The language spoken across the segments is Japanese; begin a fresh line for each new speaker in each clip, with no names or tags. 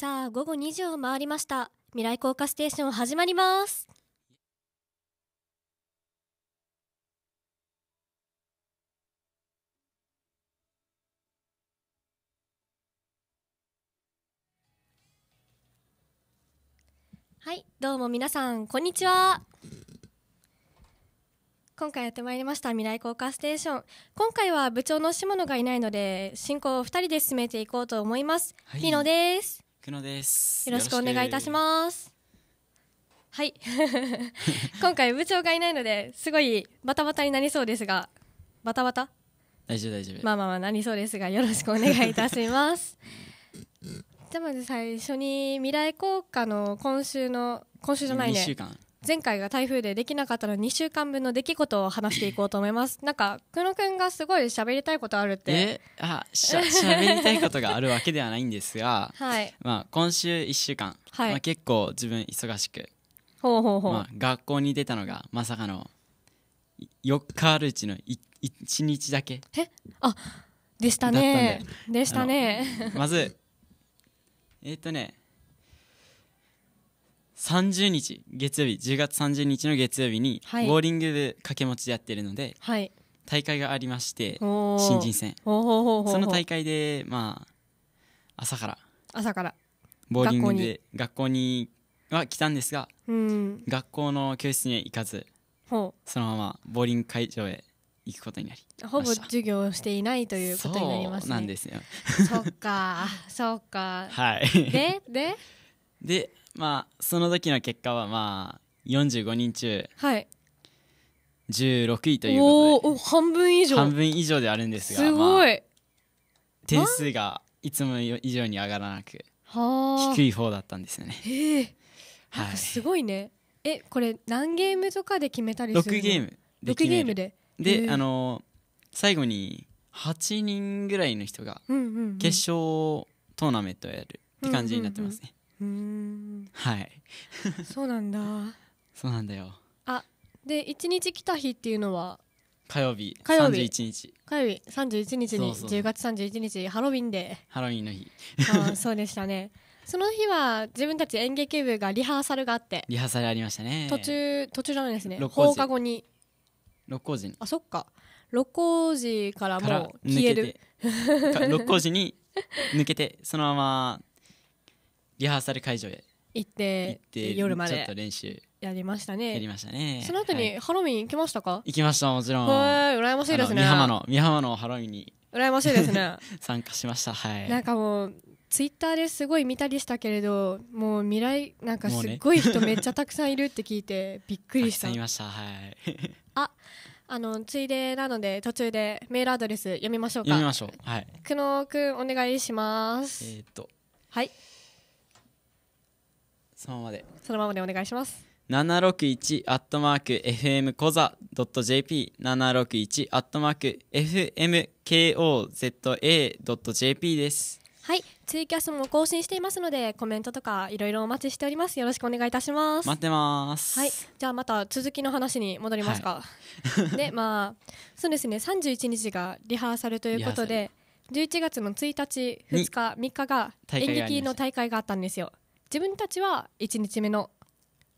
さあ午後2時を回りました未来効果ステーション始まりますはいどうも皆さんこんにちは今回やってまいりました未来効果ステーション今回は部長の下野がいないので進行を2人で進めていこうと思います、はい、ピノです
久野ですよろしくお願いいたしま
すはい 今回部長がいないのですごいバタバタになりそうですがバタバタ大丈夫大丈夫まあまあまあなりそうですがよろしくお願いいたします じゃあまず最初に未来効果の今週の今週じゃないね2週間前回が台風でできなかったの2週間分の出来事を話していこうと思います なんか久野くんがすごい喋りたいことあるってえ
あしゃ喋りたいことがあるわけではないんですが、はいまあ、今週1週間、はいまあ、結構自分忙しく
ほうほうほう、まあ、
学校に出たのがまさかの4日あるうちの 1, 日だけえあ
でしたねでしたねまず
えっ、ー、とね30日月曜日10月30日の月曜日に、ボーリングで掛け持ちでやってるので、はい、大会がありまして新人戦
その大
会でまあ朝から
朝からボーリングで
学校には来たんですが、うん、学校の教室には行かずそのままボーリング会場へ行くことになり
ほぼ授業をしていないということになりますねなんですよそっかそっかはいでで
でまあその時の結果はまあ45人中はい16位という
ことでおお半分以上半
分以上であるんですがすご
い、まあ、
点数がいつも以上に上がらなく低い方だったんですよねへえ、はす
ごいねえこれ何ゲームとかで決めたりするの6ゲーム
で6ゲームでで、あの最後に8人ぐらいの人が決勝トーナメントをやるって感じになってま
すね、うんはいそうなんだ
そうなんだよ
あで1日来た日っていうのは
火曜日火曜日31日
火曜日31日にそうそう10月31日ハロウィンで
ハロウィンの日あ
そうでしたねその日は自分たち演劇部がリハーサルがあって
リハーサルありましたね途
中途中じゃないですね六放課後に六甲寺にあそっか六甲寺からもう消える六甲寺に
抜けてそのままリハーサル会場へ
行って夜までちょっと練習やりましたねやりましたねその後にハロウィン行きましたか、はい、行き
ましたもちろん羨ましいですね美浜の美浜のハロウィンに
羨ましいですね
参加しましたはいなん
かもうツイッターですごい見たりしたけれどもう未来なんかすっごい人めっちゃたくさんいるって聞いて びっくりしたたくさ
んいましたはい
ああのついでなので途中でメールアドレス読みましょうか読みましょうはいくのくんお願いしますえー、っとはいそのままでそのままでお願いします
761アットマーク FM コザ .jp 761アットマーク FMKOZA.jp です
はいツイキャスも更新していますのでコメントとかいろいろお待ちしておりますよろしくお願いいたします待
ってますは
いじゃあまた続きの話に戻りますか、はい、でまあそうですね31日がリハーサルということで11月の1日2日3日が演劇の大会があったんですよ自分たちは1日目の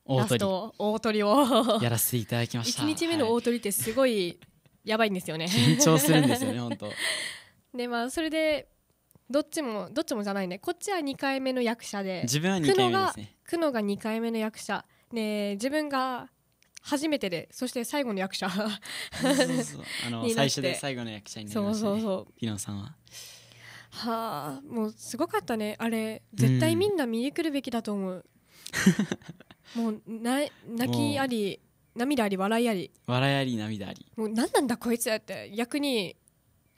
ラスト大鳥を やらせていただきました1日目の大鳥ってすごいやばいんですよね緊張するんですよね 本当でまあそれでどっちもどっちもじゃないねこっちは2回目の役者で自分は2回目ですね久野が2回目の役者で自分が初めてでそして最後の役者そうそうそうあの 最初で最後の役者になりましたねそうそ
うそうさんは
はあもうすごかったねあれ絶対みんな見に来るべきだと思う、うん、もうな泣きあり涙あり笑いあり
笑いあり涙あり
もう何なんだこいつって逆に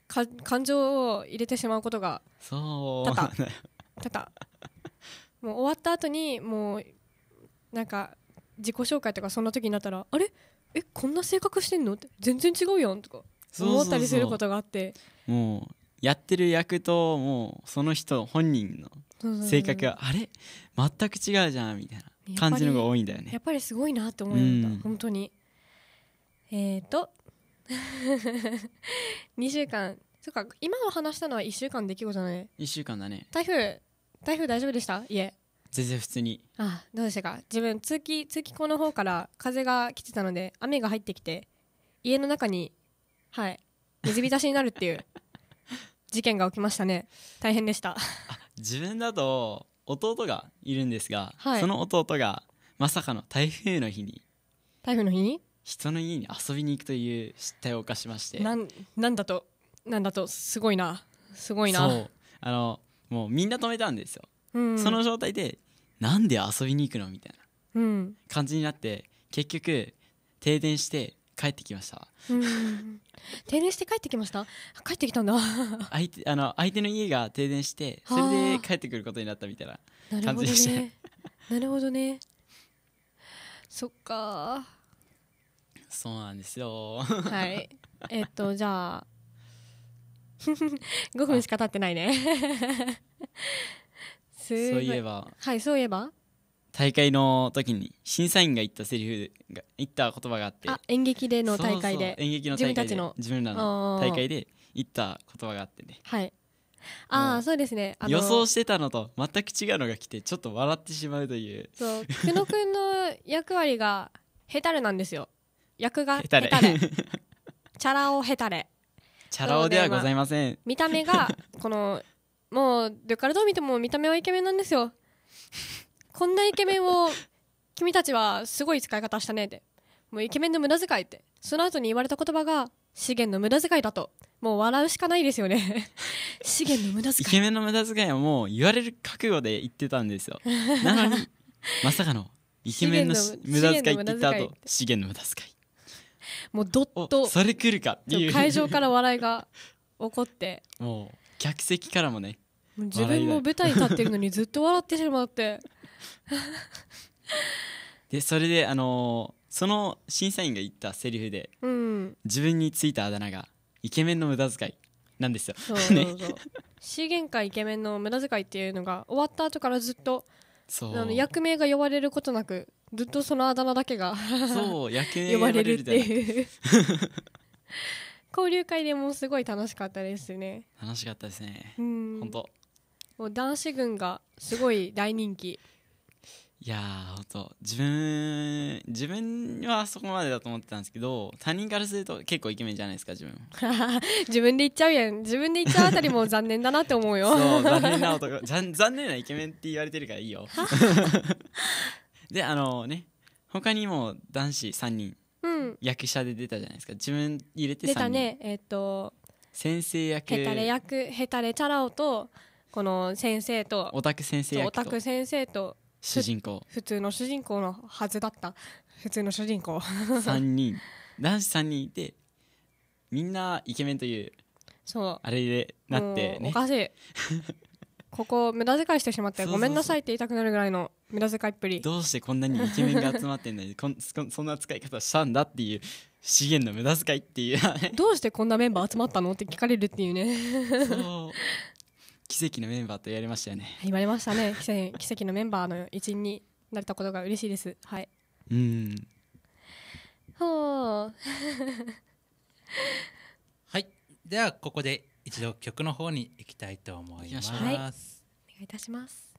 か感情を入れてしまうことが
そう多々
もう終わった後にもうなんか自己紹介とかそんな時になったらあれえこんな性格してんのって全然違うやんとか思ったりすることがあって
もうやってる役ともうその人本人
の性格があ
れ全く違うじゃんみたい
な感じのが多いんだよねやっぱりすごいなって思うんだ、うん、本当にえっ、ー、と2週間そっか今の話したのは1週間できごじゃない
1週間だね
台風台風大丈夫でした家
全然普通に
あどうでしたか自分通気通気口の方から風が来てたので雨が入ってきて家の中にはい水浸しになるっていう事件が起きましたね大変でした
自分だと弟がいるんですが、はい、その弟がまさかの台風の日に台風の日に人の家に遊びに行くという失態を犯しましてな
んなんだとなんだとすごいなすごいなそう
あのもうみんな止めたんですよ、
うん、その状
態でなんで遊びに行くのみたいな感じになって結局停電して帰ってきました。
停電して帰ってきました。帰ってきたんだ。
相手あの相手の家が停電して、それで帰ってくることになったみたいな感じでした。
なるほどね。そっか
そうなんですよ。は
い。えっとじゃあ5分しか経ってないねそういえば。はい、そういえば。
大会の時に審査員が言ったセリフが言った言葉があって
演劇での大会で演劇の大会で自分らの大会
で言った言葉があってね
はいああそうですね、あのー、予想し
てたのと全く違うのが来てちょっと笑ってしまうというそ
う久野君の役割がヘタレなんですよ役がヘタレチャラ男ヘタレ
チャラ男ではございません、まあ、
見た目がこのもうどっからどう見ても見た目はイケメンなんですよこんなイケメンを君たちはすごい使い方したねってもうイケメンの無駄遣いってその後に言われた言葉が資源の無駄遣いだともう笑うしかないですよね 資源の無駄遣いイケ
メンの無駄遣いはもう言われる覚悟で言ってたんですよなのに まさかのイケメンの無駄遣いって言った後資源の無駄遣い
もうどっとそれ来るかっていう会場から笑いが起こって
もう客席からもね
自分も舞台に立ってるのにずっと笑ってしまって
でそれであのーその審査員が言ったセリフで、うん、自分についたあだ名がイケメンの無駄遣いなんですよ。そうそうそう
資源かイケメンの無駄遣いっていうのが終わった後からずっとあの役名が呼ばれることなくずっとそのあだ名だけがそう役名呼ばれるっていう 交流会でもすごい楽しかったですね楽
しかったですね本当
もう男子軍がすごい大人気
いやーほ自分自分はそこまでだと思ってたんですけど他人からすると結構イケメンじゃないですか自分
自分で言っちゃうやん自分で言っちゃうあたりも残念だなって思うよ そう残念な
男残残念なイケメンって言われてるからいいよ であのね他にも男子3人、うん、役者で出たじゃないですか自分入れて3人出たね
えっ、と
先生役ヘタレ
役ヘタレチャラおとこの先生とオ
タク先生役とオタク先生と主人公
普通の主人公のはずだった普通の主人公3
人男子3人いてみんなイケメンというそうあれでなってねおかしい
ここ無駄遣いしてしまってごめんなさいって言いたくなるぐらいの無駄遣いっぷり
どうしてこんなにイケメンが集まってんのに こん そんな使い方したんだっていう資源の無駄遣いっていうど
うしてこんなメンバー集まったのって聞かれるっていうねそう
奇跡のメンバーとやりましたよね
言われましたね奇跡のメンバーの一員になれたことが嬉しいですはいうんほう
はいではここで一度曲の方に行きたいと思います、はい、お願
いいたします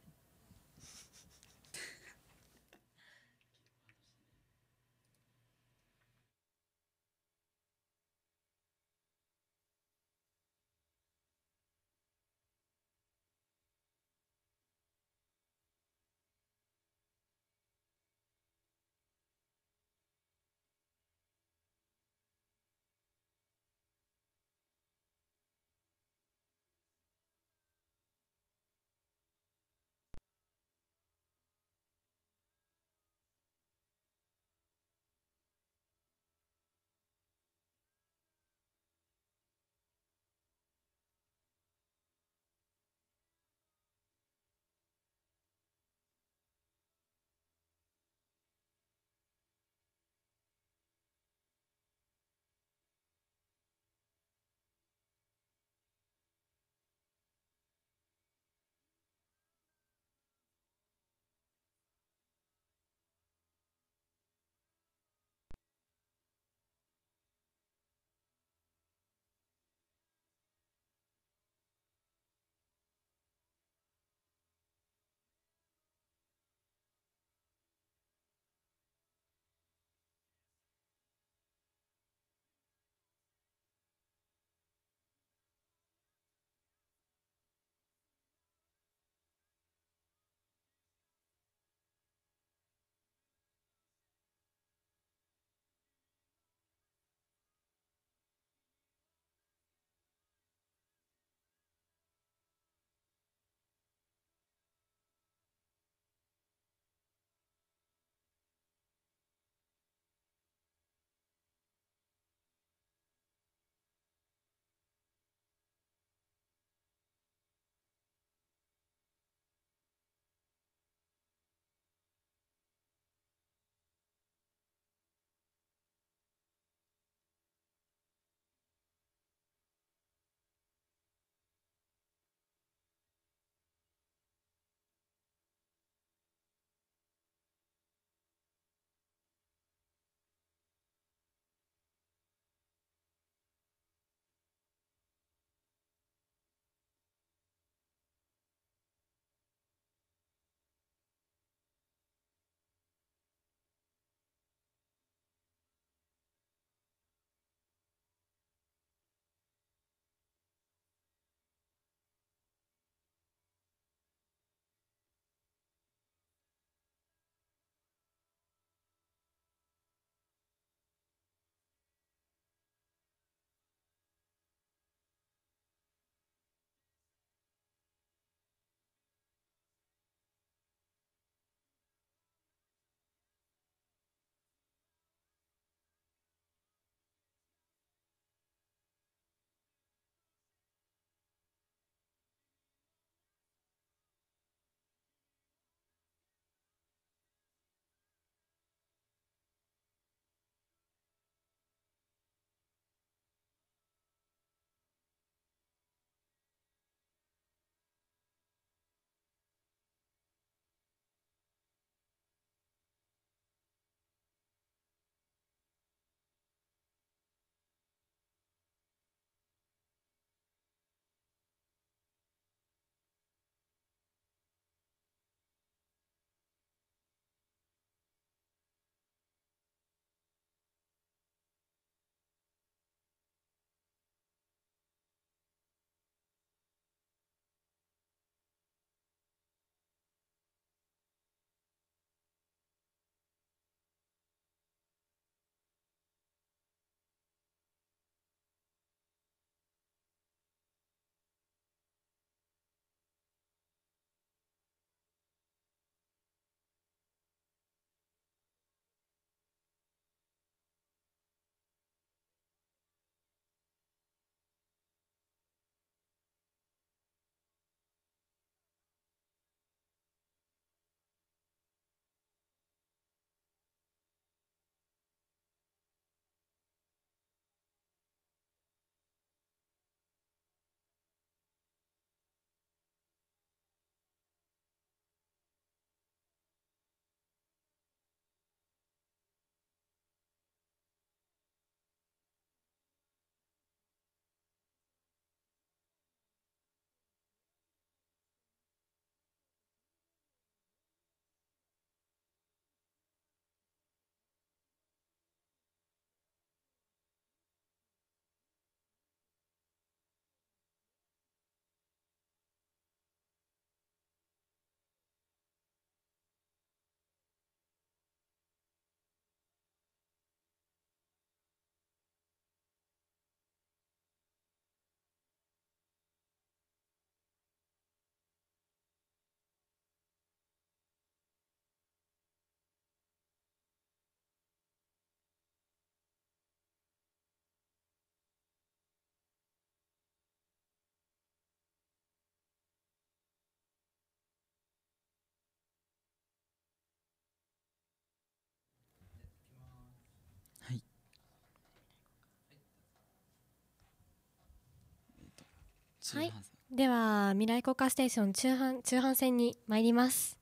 はい、では未来国家ステーション中半中半戦に参ります、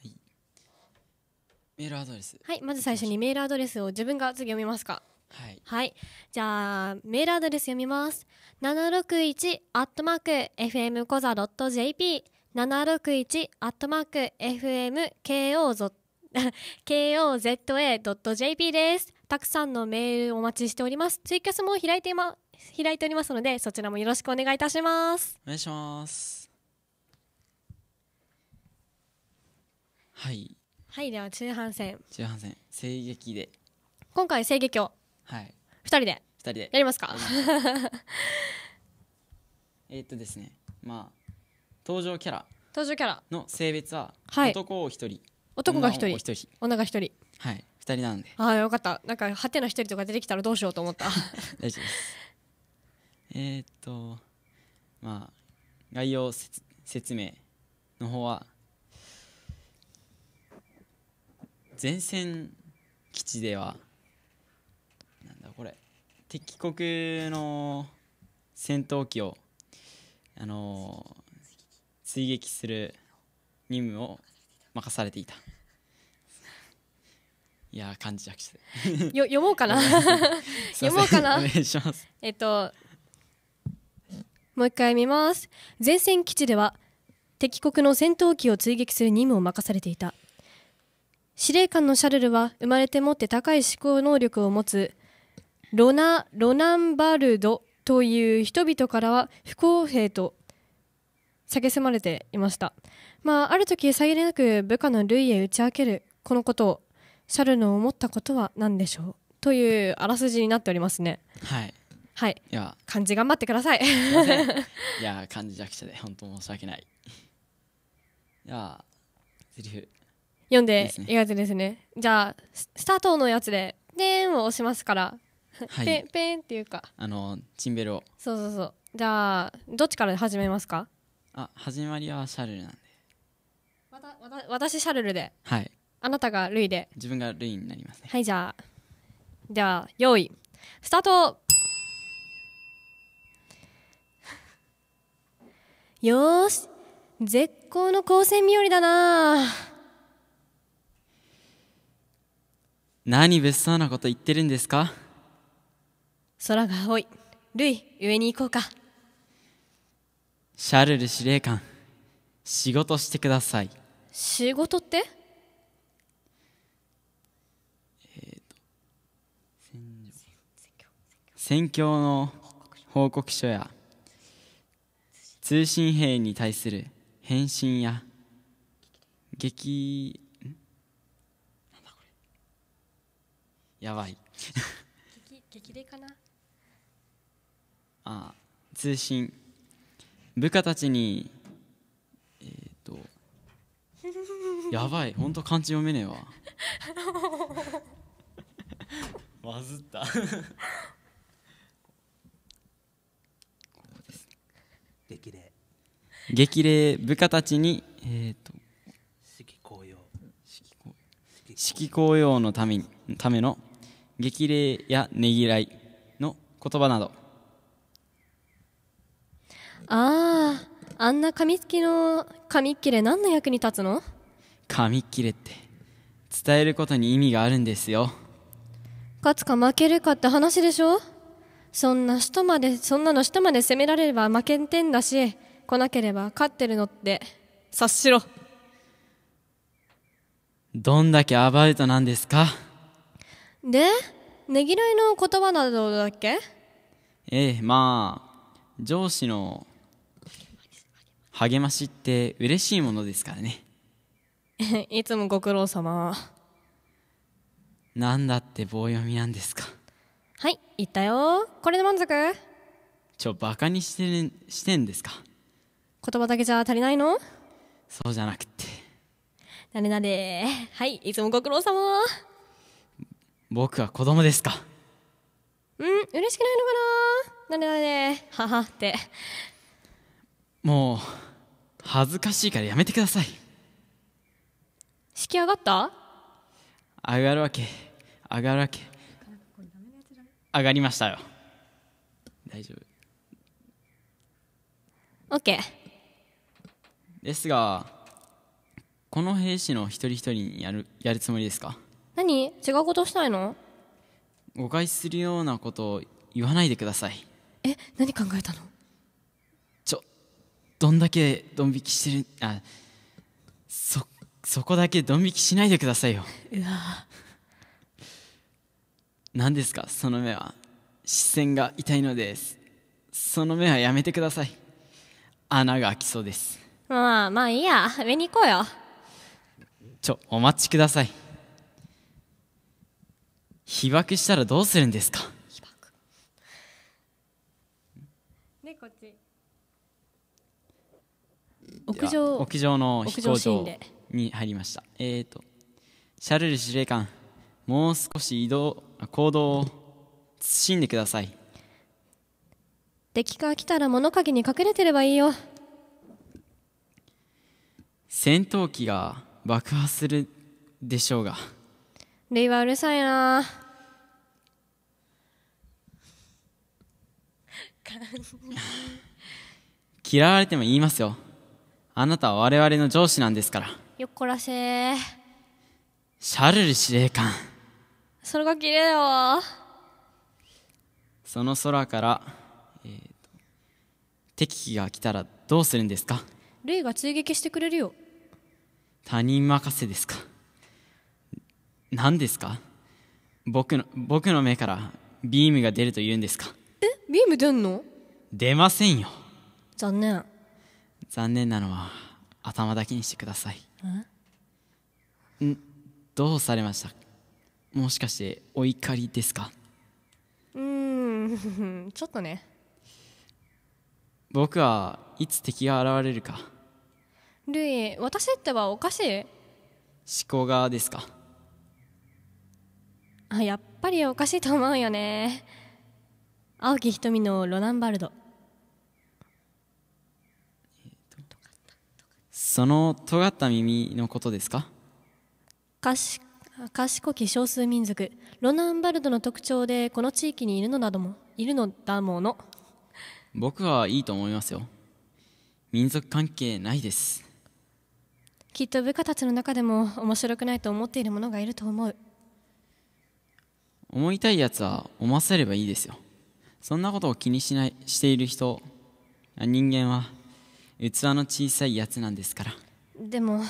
はい、
メールアドレスはいまず
最初にメールアドレスを自分が次読みますかはい、はい、じゃあメールアドレス読みます七六一アットマーク FM コザット .jp 七六一アットマーク FMKOZA.jp ですたくさんのメールお待ちしておりますツイキャスも開いています開いておりますのでそちらもよろしくお願いいたします
お願いしますはい
はいでは中半戦
中半戦声劇で
今回声劇をはい2人で2人でやりますか
えっとですねまあ登場キャラ登場キャラの性別は男を1人、はい、
男が1人人女が1人はい2人なんでああよかったなんかハテナ1人とか出てきたらどうしようと思った
大丈夫ですえっとまあ概要説明の方は前線基地ではなんだこれ敵国の戦闘機をあの追撃する任務を任されていたいや感漢字弱者よ読
もうかな 読もうかなお願いしますえっともう一回見ます。前線基地では敵国の戦闘機を追撃する任務を任されていた。司令官のシャルルは生まれてもって高い思考能力を持つロナ・ロナンバルドという人々からは不公平と蔑まれていました。まあ、ある時、さりげなく部下のルイへ打ち明けるこのことをシャルの思ったことは何でしょうというあらすじになっておりますね。はいはい。いや、漢字頑張ってください。い
や、漢字弱者で、本当申し訳ない。いや、セリフ。
読んで、意外とですね。じゃあ、スタートのやつで、でーんを押しますから。はい、ペペンっていうか。
あの、チンベルを。
そうそうそう。じゃあ、どっちから始めますか。
あ、始まりはシャルルなんで。
わた、わた、私シャルルで。はい。あなたがルイで。
自分がルイになります
ね。はい、じゃあ。じゃあ、用意。スタートよーし絶好の光線日和だな
何物騒なこと言ってるんですか
空が青いルイ上に行こうか
シャルル司令官仕事してください
仕事って
えっ、ー、と戦況の報告書や通信兵に対する返信や激なんだこれやばい激励かなあ通信部下たちにえっ、ー、とやばい本当漢字読めねえわまず った激励激励部下たちに、えーと、と四季紅葉四季紅葉のためにための激励やねぎらいの言葉など
あああんな紙付きの紙切れ何の役に立つの
紙切れって伝えることに意味があるんですよ
勝つか負けるかって話でしょそんな人までそんなの人まで責められれば負けんてんだし来なければ勝ってるのって察しろ
どんだけアバウトなんですか
でねぎらいの言葉などだっけ
ええまあ上司の励ましって嬉しいものですからね
いつもご苦労様
なんだって棒読みなんですか
はい言ったよこれで満足
ちょバカにしてんしてんですか
言葉だけじゃ足りないの
そうじゃなくて
なれなれはいいつもご苦労様
僕は子供ですか
うん嬉しくないのかななれなは母って
もう恥ずかしいからやめてください
式上がった
上がるわけ上がるわけ上がりましたよ大丈夫 OK ですがこの兵士の一人一人にやるやるつもりですか
何違うことしたいの
誤解するようなことを言わないでください
え何考えたの
ちょどんだけドン引きしてるあそそこだけドン引きしないでくださいようわ何ですかその目は視線が痛いのですその目はやめてください穴が開きそうです
まあまあいいや上に行こうよ
ちょお待ちください被爆したらどうするんですか被爆
ねこっち屋上屋上の飛行場
に入りましたえっ、ー、とシャルル司令官もう少し移動行動を慎んでください
敵が来たら物陰に隠れてればいいよ
戦闘機が爆破するでしょうが
ルイはうるさいな
嫌われても言いますよあなたは我々の上司なんですから
よっこらせー
シャルル司令官
空が綺麗だわ
その空から、えーと、敵機が来たらどうするんですか
ルイが追撃してくれるよ
他人任せですか何ですか僕の僕の目からビームが出ると言うんですか
えビーム出んの
出ませんよ残念残念なのは頭だけにしてくださ
い
んどうされましたもしかしてお怒りですか
うーん ちょっとね
僕はいつ敵が現れるか
ルイ私ってはおかしい思
考がですか
あやっぱりおかしいと思うよね青木ひとみのロナンバルド
その尖った耳のことですか
かし賢き少数民族ロナンバルドの特徴でこの地域にいるのだどもいるのだもの
僕はいいと思いますよ民族関係ないです
きっと部下たちの中でも面白くないと思っている者がいると思う
思いたいやつは思わせればいいですよそんなことを気にしないしている人人間は器の小さいやつなんですからでも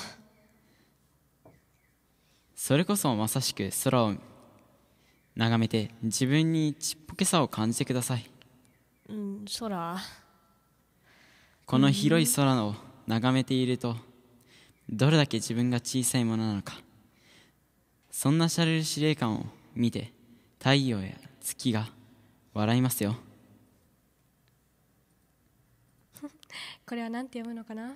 それこそまさしく空を眺めて自分にちっぽけさを感じてください、
うん、空この広
い空を眺めているとどれだけ自分が小さいものなのかそんなシャルル司令官を見て太陽や月が笑いますよ
これは何て読むのかな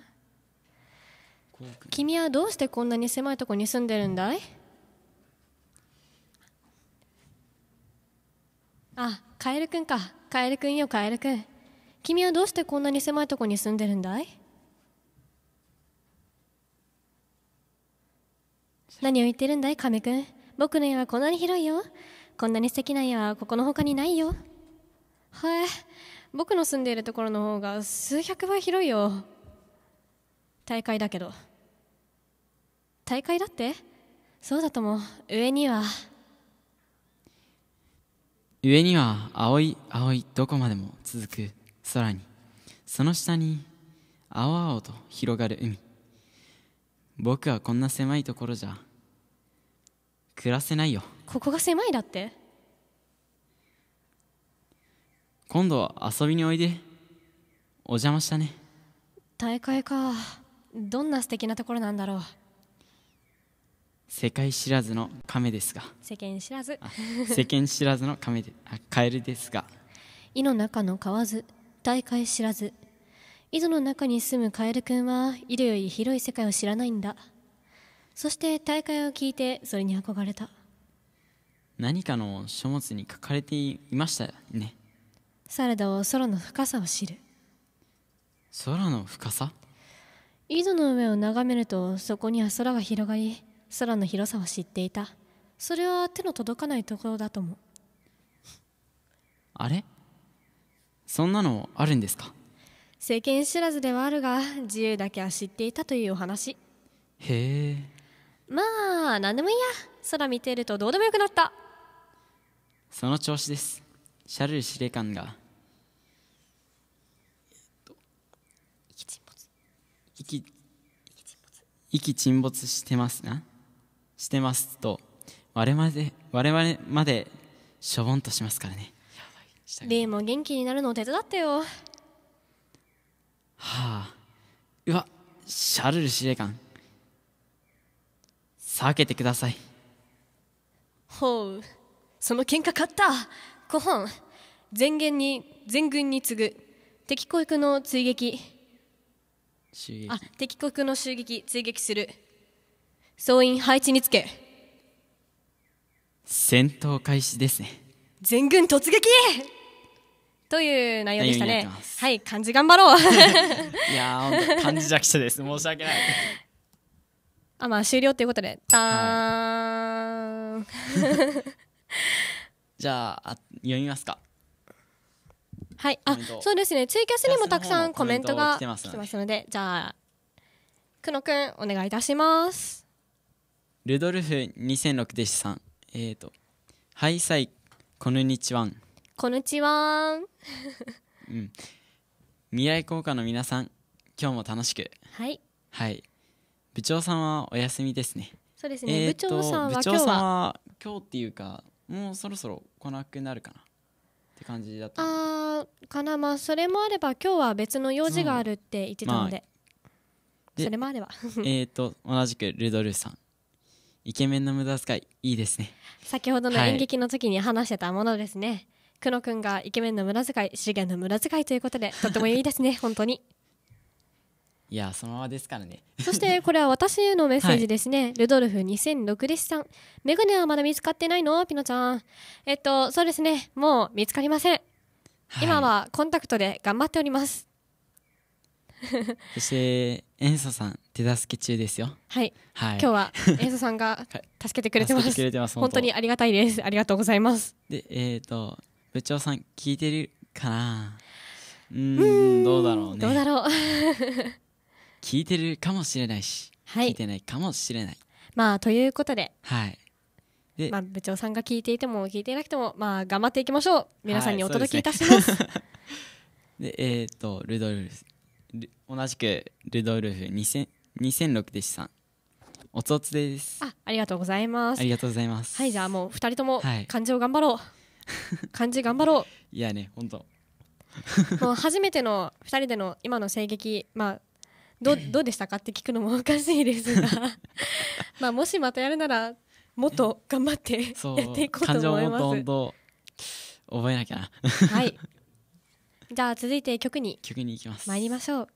君はどうしてこんなに狭いとこに住んでるんだいあカエルくんかカエルくんよカエルくん君はどうしてこんなに狭いとこに住んでるんだい何を言ってるんだい亀くん僕の家はこんなに広いよこんなに素敵な家はここのほかにないよはい僕の住んでいるところの方が数百倍広いよ大会だけど大会だってそうだとも上には
上には青い青いどこまでも続く空にその下に青々と広がる海僕はこんな狭いところじゃ暮らせないよ
ここが狭いだって
今度は遊びにおいでお邪魔したね
大会かどんな素敵なところなんだろう
世界知らずの亀ですが
世間知らず世
間知らずの亀であカエルですが
井の中の蛙大会知らず井戸の中に住むカエルくんは井戸より広い世界を知らないんだそして大会を聞いてそれに憧れた
何かの書物に書かれていましたね
サラダを空の深さを知る
空の深さ
井戸の上を眺めるとそこには空が広がり空の広さは知っていたそれは手の届かないところだと思う
あれそんなのあるんですか
世間知らずではあるが自由だけは知っていたというお話へえまあ何でもいいや空見てるとどうでもよくなった
その調子ですシャルル司令官が息沈没息沈没してますなしてますと我々までまでしょぼんとしますからね
でも元気になるのを手伝ってよは
あうわシャルル司令官避けてください
ほうその喧嘩勝った古本前言に前軍に次ぐ敵国の追撃あ敵国の襲撃追撃する総員配置につけ
戦闘開始ですね
全軍突撃という内容でしたねはい漢字頑張ろう
いや漢字弱者です申し訳ない
あまあ終了ということでターン、はい、
じゃあ読みますか
はい、あ、そうですね。ツイキャスにもたくさんコメントが来てますので、じゃあ、くのくんお願いいたします。
ルドルフ2006弟子さんえっ、ー、と「ハイサイこんにちはん」
こんにちはん
うん未来効果の皆さん今日も楽しくはいはい部長さんはお休みですね
そうですね、えー、部長さんは今日
は今日っていうかもうそろそろ来なくなるかなって感じだった
あかなまあそれもあれば今日は別の用事があるって言ってたので、まあ、それもあれば
えっと同じくルドルフさんイケメンの無駄遣いいいですね
先ほどの演劇の時に話してたものですね、はい、久野くんがイケメンの無駄遣い資源の無駄遣いということでとてもいいですね 本当に
いやそのままですからね
そしてこれは私へのメッセージですね、はい、ルドルフ2006ですさんメガネはまだ見つかってないのピノちゃんえっとそうですねもう見つかりません、はい、今はコンタクトで頑張っております
そして塩素さん手助け中ですよ。はい。はい、今日は
塩素 さんが助けてくれてます。ててます本当にありがたいです。ありがとうございます。
で、えっ、ー、と部長さん聞いてるかな。うんどうだろうね。どう
だろう。
聞いてるかもしれないし、はい、聞いてないかもしれない。
まあということで。はい。まあ、部長さんが聞いていても聞いていなくても、まあ、頑張っていきましょう皆さんにお届けいたします。は
い、で、ね、えっ、ー、とルドルフ同じくルドルフ2000 2006弟子さんおつおつです
あありがとうございますありが
とうございますは
いじゃあもう二人とも漢字を頑張ろう、はい、漢字頑張ろう
いやね本当
もう初めての二人での今の声劇、まあ、ど どうでしたかって聞くのもおかしいですが まあもしまたやるならもっと頑張ってやっていこうと思いま
す。覚えなきゃなは
いじゃあ続いて曲に曲に行きます参りましょう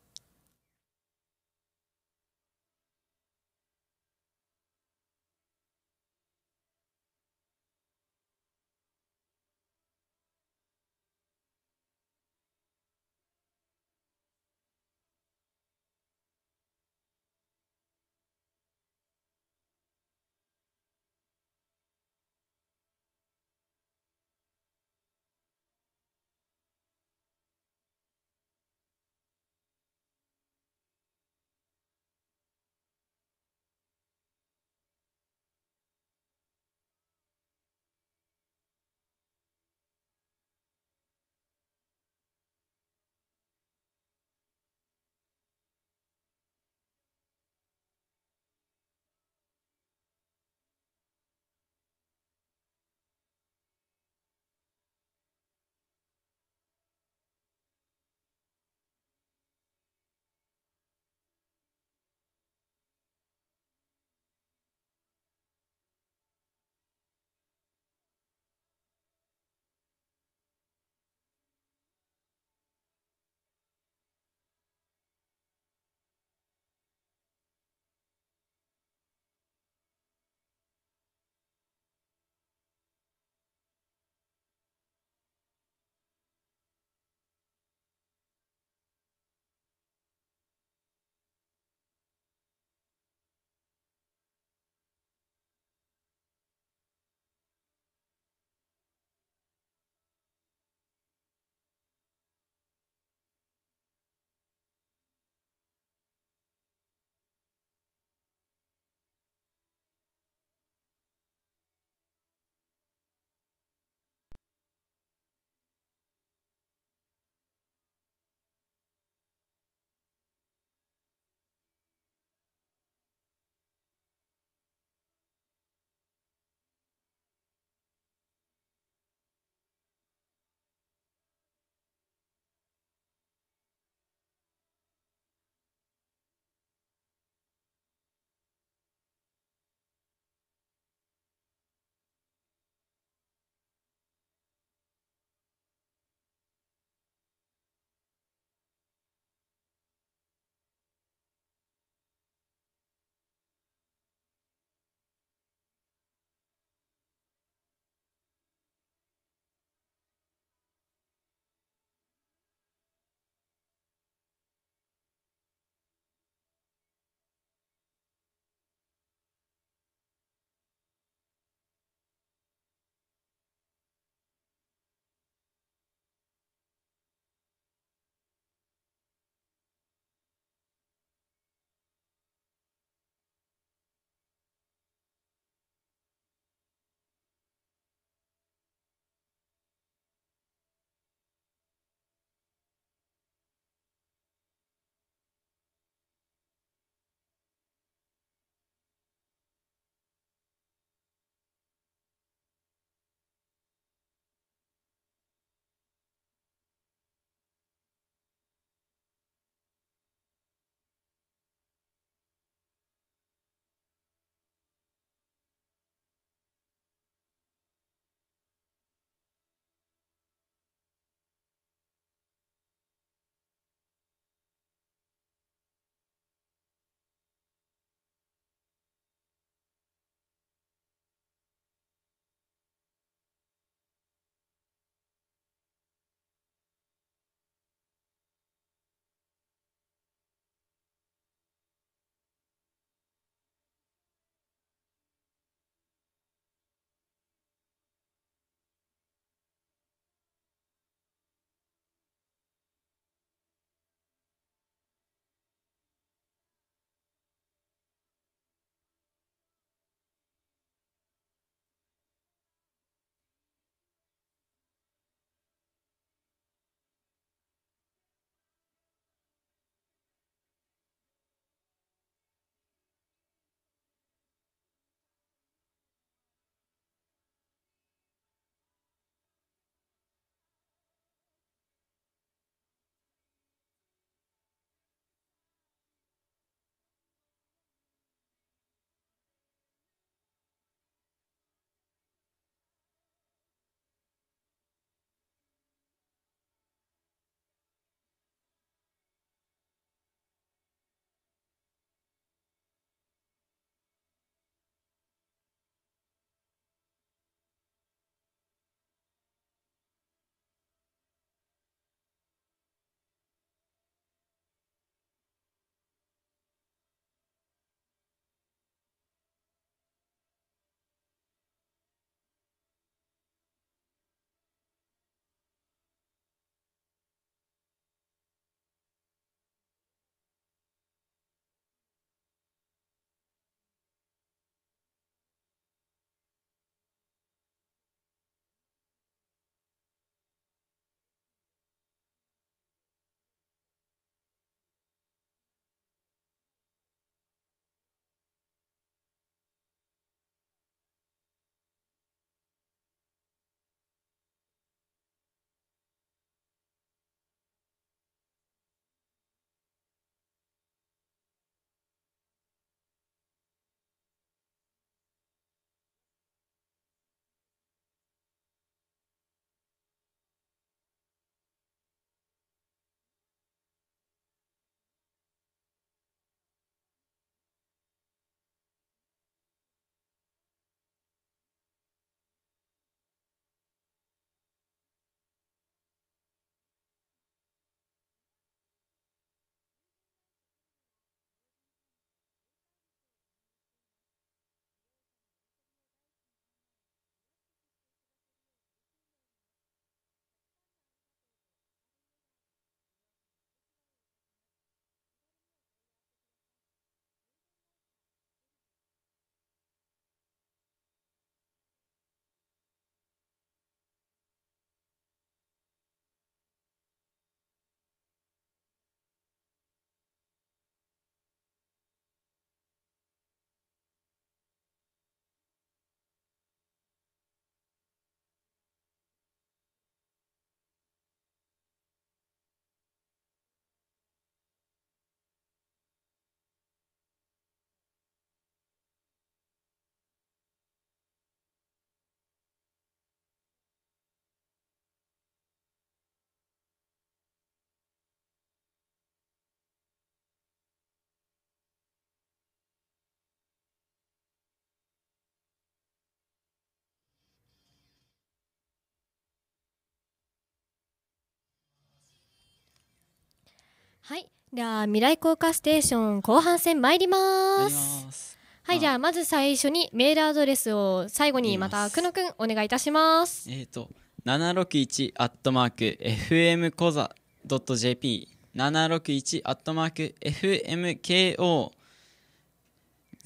はいでは未来効果ステーション後半戦参りますはいじゃあまず最初にメールアドレスを最後にまた久野くんお願いいたします
えっ、ー、と七六一アットマーク FM コザドット JP 七六一アットマーク FMKO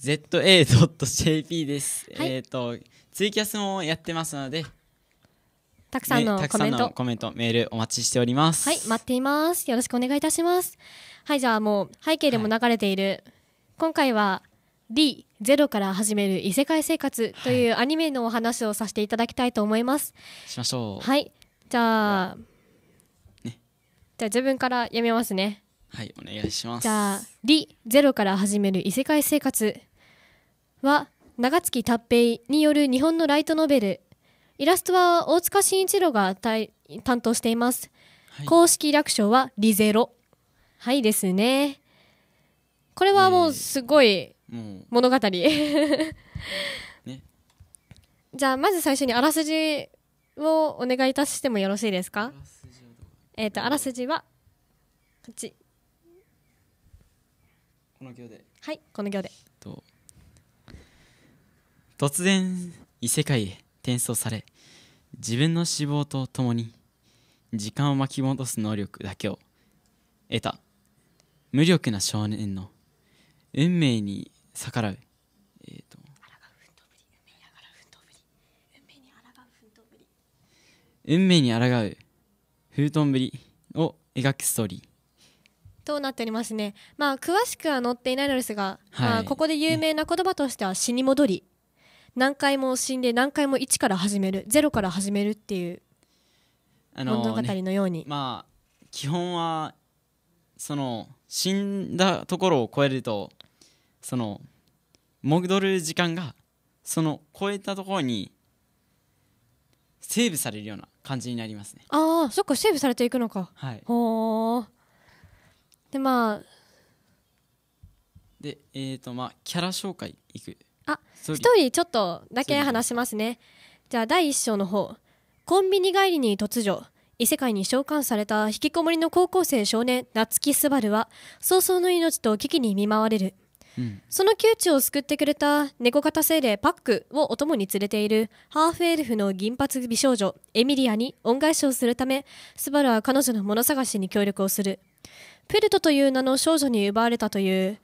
ZA.jp です、はい、えっ、ー、とツイキャスもやってますので
たくさんのコメント、コ
メント、メールお待ちしております。はい、
待っています。よろしくお願いいたします。はい、じゃあもう背景でも流れている、はい、今回は D ゼロから始める異世界生活というアニメのお話をさせていただきたいと思います。はい、しましょう。はい、じゃあ、ね、じゃあ自分から読みますね。
はい、お願いします。じゃあ
D ゼロから始める異世界生活は長月達平による日本のライトノベルイラストは大塚慎一郎が担当しています、はい、公式略称はリゼロはいですねこれはもうすごい物語、えーじゃあまず最初にあらすじをお願いいたしてもよろしいですかえっ、とあらすじはこっちこの行ではいこの行で
突然異世界へ転送され自分の死亡とともに時間を巻き戻す能力だけを得た無力な少年の運命に逆らう、えーと、運命に抗う封筒ぶりを描くストーリ
ーとなっておりますね、まあ、詳しくは載っていないのですが、はい、まあ、ここで有名な言葉としては「死に戻り」何回も死んで何回も1から始める0から始めるっていう
物語の
ように、ね、まあ
基本はその死んだところを超えるとその戻る時間がその超えたところにセーブされるような感じになりますね
ああそっかセーブされていくのかはいほでまあ
でえっ、ー、とまあキャラ紹介いくあストー
リーちょっとだけ話しますねじゃあ第1章の方コンビニ帰りに突如異世界に召喚された引きこもりの高校生少年夏木スバルは早々の命と危機に見舞われる、うん、その窮地を救ってくれた猫型精霊パックをお供に連れているハーフエルフの銀髪美少女エミリアに恩返しをするためスバルは彼女の物探しに協力をするプルトという名の少女に奪われたという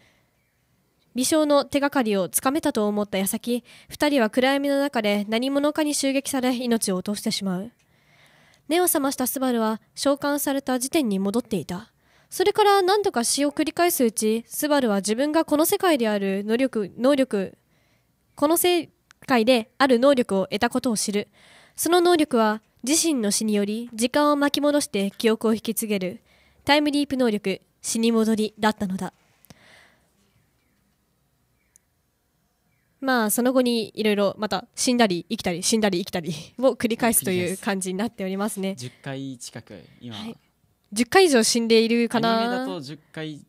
微小の手がかりをつかめたと思った矢先、二人は暗闇の中で何者かに襲撃され命を落としてしまう。目を覚ましたスバルは召喚された時点に戻っていた。それから何度か死を繰り返すうち、スバルは自分がこの世界である能力、能力、この世界である能力を得たことを知る。その能力は自身の死により時間を巻き戻して記憶を引き継げるタイムリープ能力死に戻りだったのだ。まあその後にいろいろまた死んだり生きたり死んだり生きたりを繰り返すという感じになっておりますね。10回
近く今、はい、
10回以上死んでいるかな。アニメだと
10回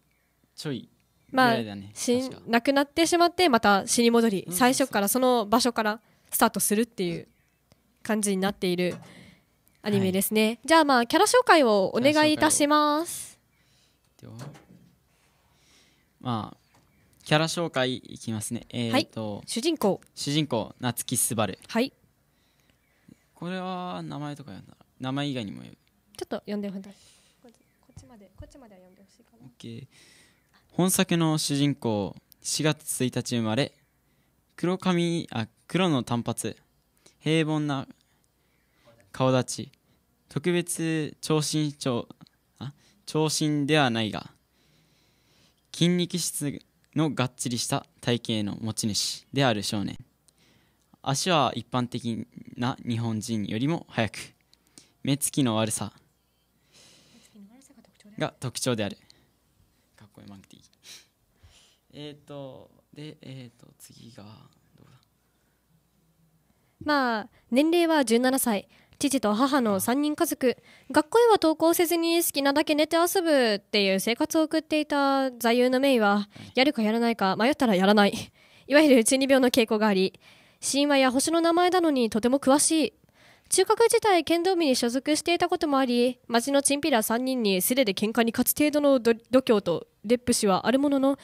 ちょい
まあ、死亡くなってしまってまた死に戻り、最初からその場所からスタートするっていう感じになっているアニメですね、はい、じゃあまあキャラ紹介をお願いいたします
まあキャラ紹介いきますね。えーと、はい、主人公。主人公、夏木すばる。はい。これは名前とか読んだ名前以外にもちょ
っと読んでほしい。こっちまで、こっちまでは読んでほしいかな。
OK。本作の主人公、4月1日生まれ、黒髪、あ、黒の短髪、平凡な顔立ち、特別長身長、あ、長身ではないが、筋肉質のがっつりした体型の持ち主である少年足は一般的な日本人よりも速く目つきの悪さが特徴であるかっこいいマンティえっ、ー、とでえっ、ー、と次がどうだ
まあ年齢は17歳父と母の3人家族学校へは登校せずに好きなだけ寝て遊ぶっていう生活を送っていた座右の銘はやるかやらないか迷ったらやらないいわゆる中二病の傾向があり神話や星の名前なのにとても詳しい中学時代剣道部に所属していたこともあり町のチンピラ3人に素手で喧嘩に勝つ程度の度胸とデップ氏はあるものの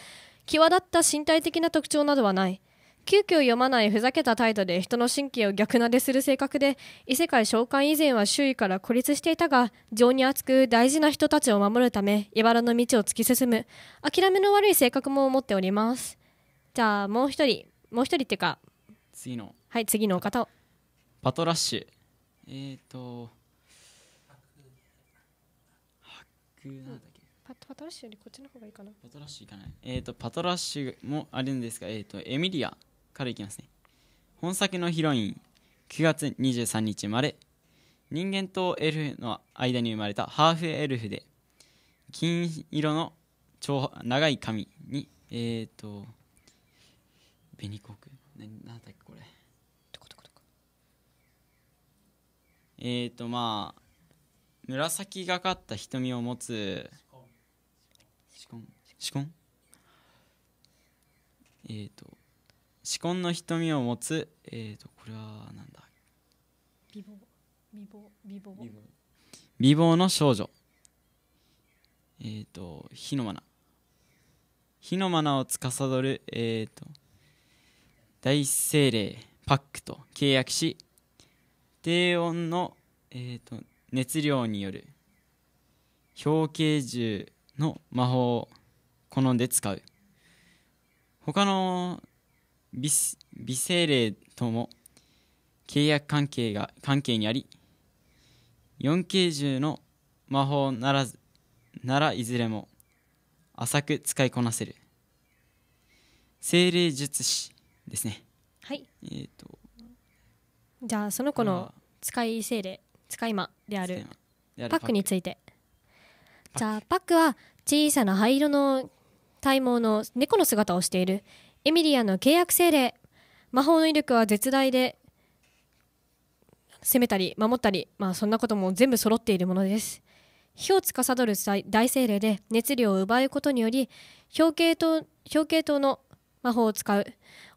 際立った身体的な特徴などはない急遽読まないふざけた態度で人の神経を逆なでする性格で異世界召喚以前は周囲から孤立していたが情に厚く大事な人たちを守るため茨の道を突き進む諦めの悪い性格も持っておりますじゃあもう一人もう一人っていうか次のはい次の方をパ
トラッシュえーとパ
パトラッシュよりこっちの方がいいかなパトラッシュい
かないえっ、ー、とパトラッシュもあるんですがえっ、ー、とエミリアからいきますね本作のヒロイン9月23日生まれ人間とエルフの間に生まれたハーフエルフで金色の長長い髪にえっ、ー、と紅コク何だっけこれえっ、ー、とまあ紫がかった瞳を持つシコンシコンえっ、ー、と至婚の瞳を持つえっ、ー、とこれはなんだ
美貌美貌美貌
美貌の少女えっ、ー、と火のな。火のなを司るえっ、ー、と大精霊パックと契約し低温の、えーと、熱量による表形銃の魔法を好んで使う他の微精霊とも契約関係が関係にあり4 k 銃の魔法ならずならいずれも浅く使いこなせる精霊術師ですねはいえーと
じゃあその子の使い精霊使い魔であるパックについてじゃあパックは小さな灰色の体毛の猫の姿をしているエミリアの契約精霊魔法の威力は絶大で攻めたり守ったり、まあ、そんなことも全部揃っているものです火を司る大精霊で熱量を奪うことにより表系統表系統の魔法を使う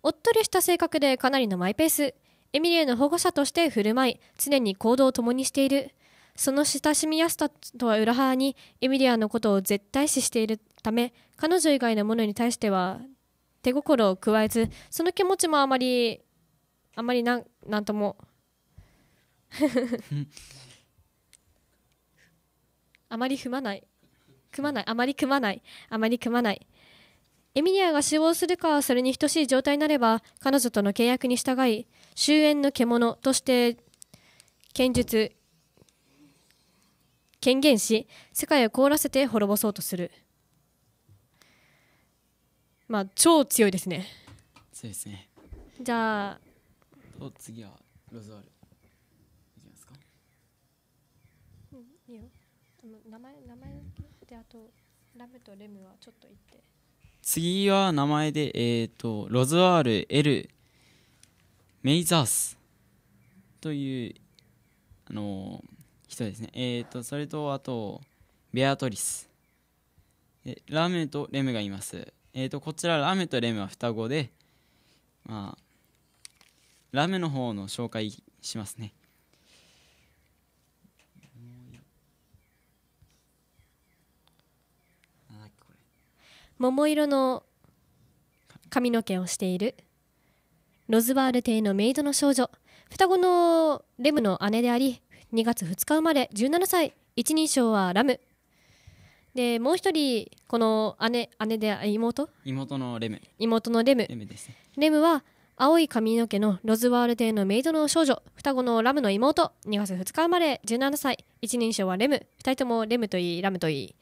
おっとりした性格でかなりのマイペースエミリアの保護者として振る舞い常に行動を共にしているその親しみやすさとは裏腹にエミリアのことを絶対視しているため彼女以外の者に対しては手心を加えずその気持ちもあまりあまりなんなんとも あまり踏まない組まないあまり組まないあまり組まないエミリアが死亡するかそれに等しい状態になれば彼女との契約に従い終焉の獣として剣術権限し世界を凍らせて滅ぼそうとする。まあ超強いですねそうですねじゃあ
お次はロズワルいきますか
うんいいよ名前名前であとラムとレムはちょっと言って
次は名前でえっ、ー、とロズワールエル。メイザースというあの人ですねえっ、ー、とそれとあとベアトリスラムとレムがいますえー、とこちらラメとレムは双子で、まあ、ラメの方の紹介しますね。
桃色の髪の毛をしているロズワール邸のメイドの少女双子のレムの姉であり2月2日生まれ17歳一人称はラムでもう一人この姉姉で妹
妹のレム
妹のレムレムです、ね、レムは青い髪の毛のロズワール邸のメイドの少女双子のラムの妹2月2日生まれ17歳一人称はレム2人ともレムといいラムとい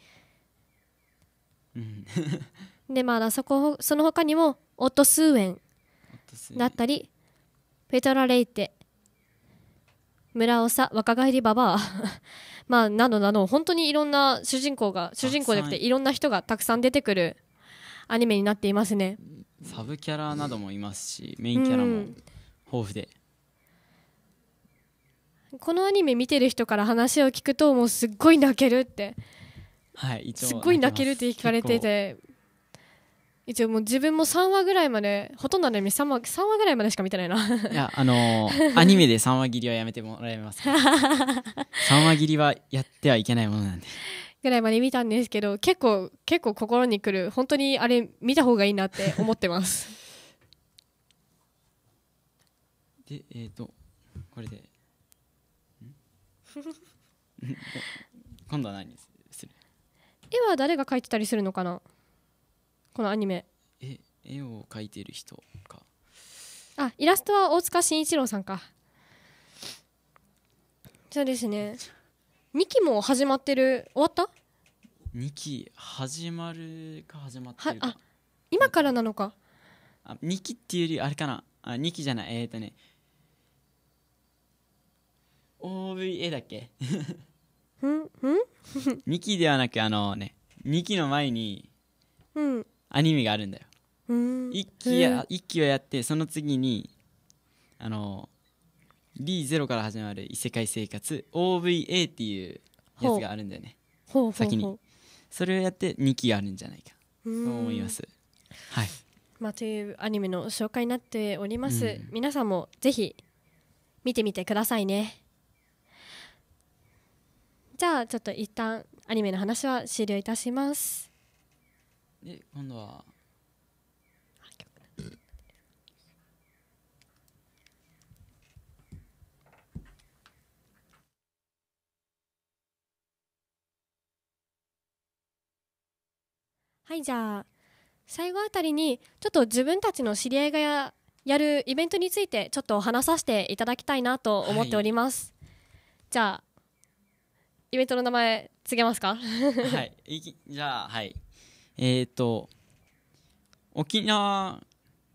い、
でまあそこその他にもオットスーエンだったりペトラ・レイテ村長若返りババアまあ、などなど、本当にいろんな主人公が、主人公じゃなくていろんな人がたくさん出てくるアニメになっていますね。
サブキャラなどもいますし、メインキャラも豊富で。
うん、このアニメ見てる人から話を聞くともうすっごい泣けるって
はい、すっごい泣けるって聞かれてて
一応もう自分も3話ぐらいまでほとんどのアニ3話 ,3 話ぐらいまでしか見てないないや
あのー、アニメで3話切りはやめてもらえます三3話切りはやってはいけないものなんで
ぐらいまで見たんですけど結構結構心にくる本当にあれ見た方がいいなって思ってます
でえっ、ー、とこれで 今度は何する
絵は誰が描いてたりするのかなこのアニメ
え絵を描いてる人か
あイラストは大塚慎一郎さんかそうですね二期も始まってる終わった
二期始まるか始まってるか
あ今からなのか
あ二期っていうよりあれかなあ二期じゃないえっ、ー、とね
OVA だっけん
ん 二期ではなくあのね二期の前に、うん、アニメがあるんだよ一期や一期をやってその次にあの D0 から始まる異世界生活 OVA っていうやつがあるんだよね先にそれをやって2期があるんじゃないかと思います
はいまあ、というアニメの紹介になっております、うん、皆さんもぜひ見てみてくださいねじゃあちょっと一旦アニメの話は終了いたします
で今度は
はいじゃあ最後あたりにちょっと自分たちの知り合いがややるイベントについてちょっと話させていただきたいなと思っております、はい、じゃあイベントの名前告げますか は
いじゃあはいえっ、ー、と沖縄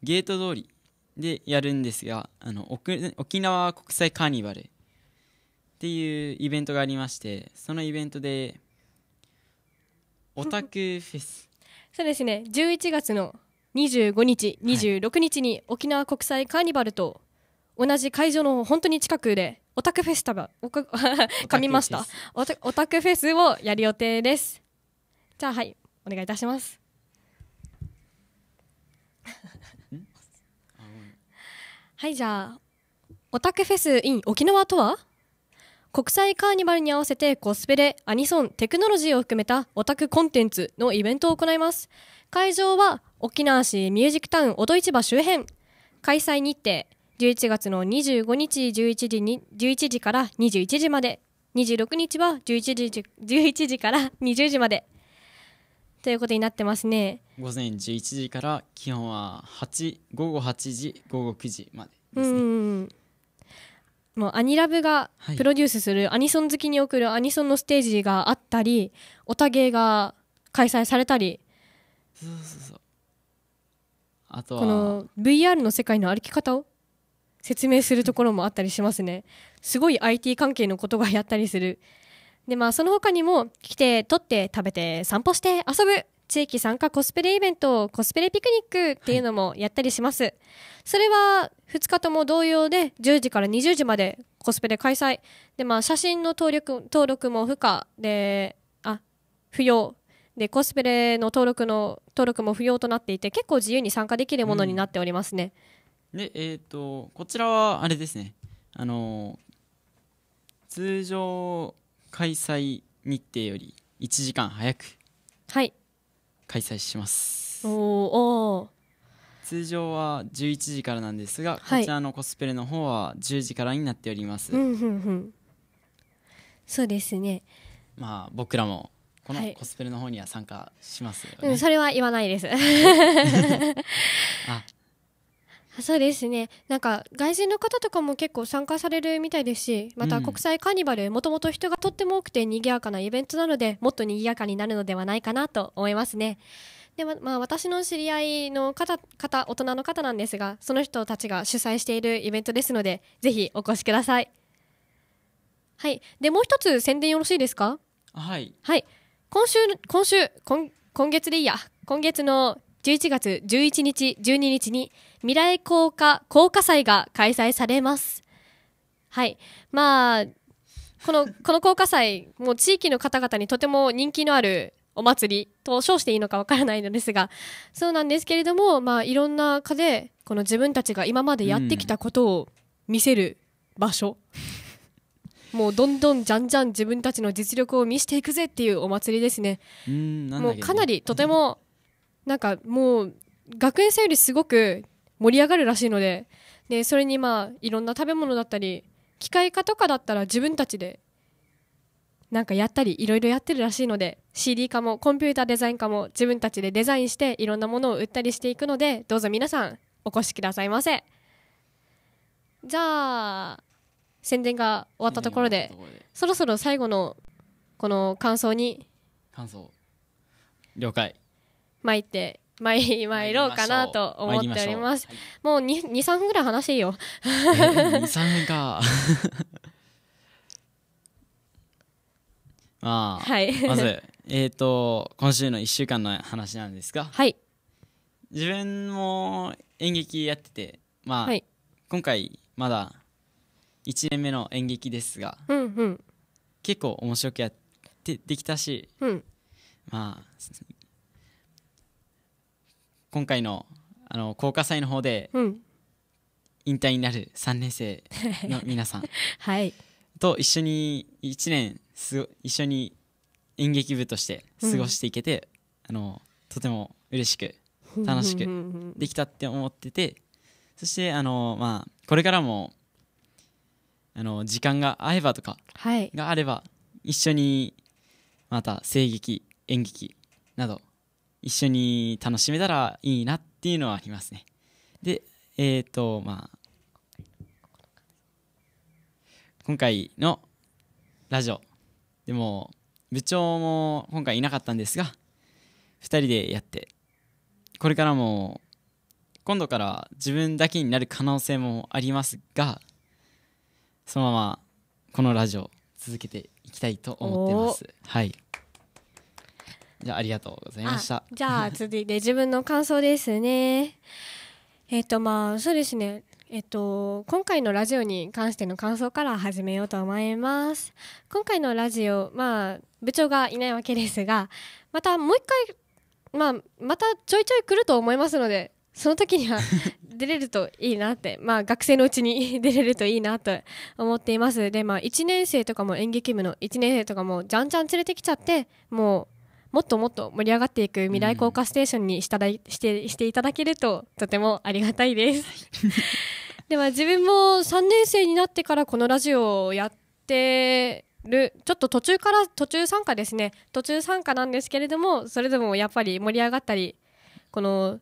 ゲート通りでやるんですがあの沖縄国際カーニバルっていうイベントがありましてそのイベントでオタクフェス
そうですね11月の25日26日に沖縄国際カーニバルと同じ会場の本当に近くでオタクフェスタが 噛みましたオタクフェスをやる予定ですじゃあはいお願いいたします。はいじゃあオタクフェス in 沖縄とは国際カーニバルに合わせてコスプレ、アニソン、テクノロジーを含めたオタクコンテンツのイベントを行います。会場は沖縄市ミュージックタウン音市場周辺。開催日程11月の25日11時に11時から21時まで26日は11時 ,11 時から20時までということになってますね
午前11時から基本は8午後8時午後9時まで
ですね、うもうアニラブがプロデュースするアニソン好きに送るアニソンのステージがあったりオタゲが開催されたりそうそうそう
あとはこの
VR の世界の歩き方を説明するところもあったりしますねすごい IT 関係のことがやったりするでまあその他にも来て撮って食べて散歩して遊ぶ地域参加コスプレイベントコスプレピクニックっていうのもやったりします、はい、それは2日とも同様で10時から20時までコスプレ開催でまあ写真の登録登録も不可であ不要でコスプレの登録の登録も不要となっていて結構自由に参加できるものになっておりますね、
うん、でえっ、ー、とこちらはあれですねあの通常開催日程より1時間早くはい開催します
おお
通常は11時からなんですが、はい、こちらのコスプレの方は10時からになっております、うんうんう
ん、そうですね
まあ僕らもこのコスプレの方には参加しますよね、はいうん、そ
れは言わないです あそうですねなんか外人の方とかも結構参加されるみたいですしまた国際カーニバルもともと人がとっても多くて賑やかなイベントなのでもっと賑やかになるのではないかなと思いますね。でままあ、私の知り合いの方方大人の方なんですがその人たちが主催しているイベントですのでぜひお越しください。はい、でもう一つ宣伝よろしいですかはい、はい、今週今週今今月でいいや今月の11月11日12日に未来効果、効果祭が開催されます。はい。まあ、この、この効果祭、もう地域の方々にとても人気のあるお祭りと称していいのかわからないのですが、そうなんですけれども、まあ、いろんな課で、この自分たちが今までやってきたことを見せる場所。うん、もうどんどんじゃんじゃん自分たちの実力を見せていくぜっていうお祭りですね。
うもうかな
りとてもなんかもう学園生よりすごく盛り上がるらしいのででそれにまあいろんな食べ物だったり機械化とかだったら自分たちでなんかやったりいろいろやってるらしいので CD 化もコンピューターデザイン化も自分たちでデザインしていろんなものを売ったりしていくのでどうぞ皆さんお越しくださいませじゃあ宣伝が終わったところでそろそろ最後のこの感想に
感想了解
参ってまい、参ろうかなと思っております。うはい、もう23分ぐらい話していいよ。えー、
23分か。まあ、はい、まず、えーと、と今週の1週間の話なんですが、はい、自分も演劇やってて、まあ、はい、今回まだ1年目の演劇ですが、うんうん、結構面白くやってできたし、うん、まあ今回のあの高架祭の方で、うん引退になる3年生の皆さん はいと一緒に1年す一緒に演劇部として過ごしていけて、うん、あのとても嬉しく楽しくできたって思っててそしてあの、まあ、これからもあの時間が合えばとかがあれば、はい、一緒にまた声劇演劇など一緒に楽しめたらいいなっていうのはありますね。で、えっ、ー、と、まあ、今回のラジオ、でも、部長も今回いなかったんですが、2人でやって、これからも、今度から自分だけになる可能性もありますが、そのままこのラジオ続けていきたいと思ってます。はい。じゃあありがとうございました
じゃあ続いて自分の感想ですねえっとまあそうですねえっと、今回のラジオに関しての感想から始めようと思います。今回のラジオ、まあ、部長がいないわけですが、またもう一回、まあ、またちょいちょい来ると思いますので、その時には 出れるといいなって、まあ、学生のうちに 出れるといいなと思っています。で、まあ、1年生とかも演劇部の1年生とかもじゃんじゃん連れてきちゃって、もう、もっともっと盛り上がっていく未来効果ステーションにしただい、してしていただけるととてもありがたいです。では自分も3年生になってからこのラジオをやってるちょっと途中から途中参加ですね途中参加なんですけれどもそれでもやっぱり盛り上がったりこの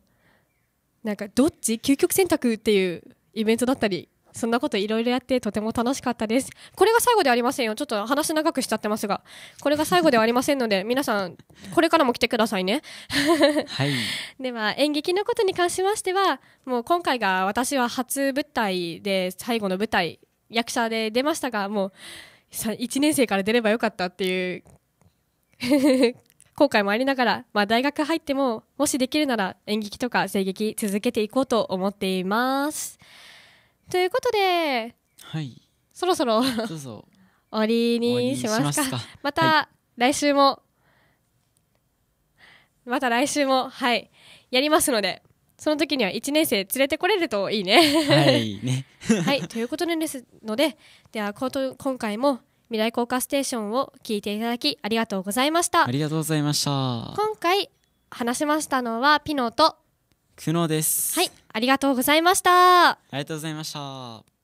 なんかどっち究極選択っていうイベントだったりそんなこといろいろやってとても楽しかったです。これが最後ではありませんよ。ちょっと話長くしちゃってますが、これが最後ではありませんので、皆さん、これからも来てくださいね。はい。では、演劇のことに関しましては、もう今回が私は初舞台で、最後の舞台、役者で出ましたが、もう、1年生から出ればよかったっていう 後悔もありながら、まあ、大学入ってももしできるなら演劇とか声劇続けていこうと思っています。ということではいそろそろそうそう終わりにしますかまた、来週もまた来週もはいやりますのでその時には1年生連れてこれるといいねはいね はいということですのででは今回も未来効果ステーションを聞いていただきありがとうございましたあり
がとうございました
今回話しましたのはピノと
久野です
はいありがとうございましたあ
りがとうございました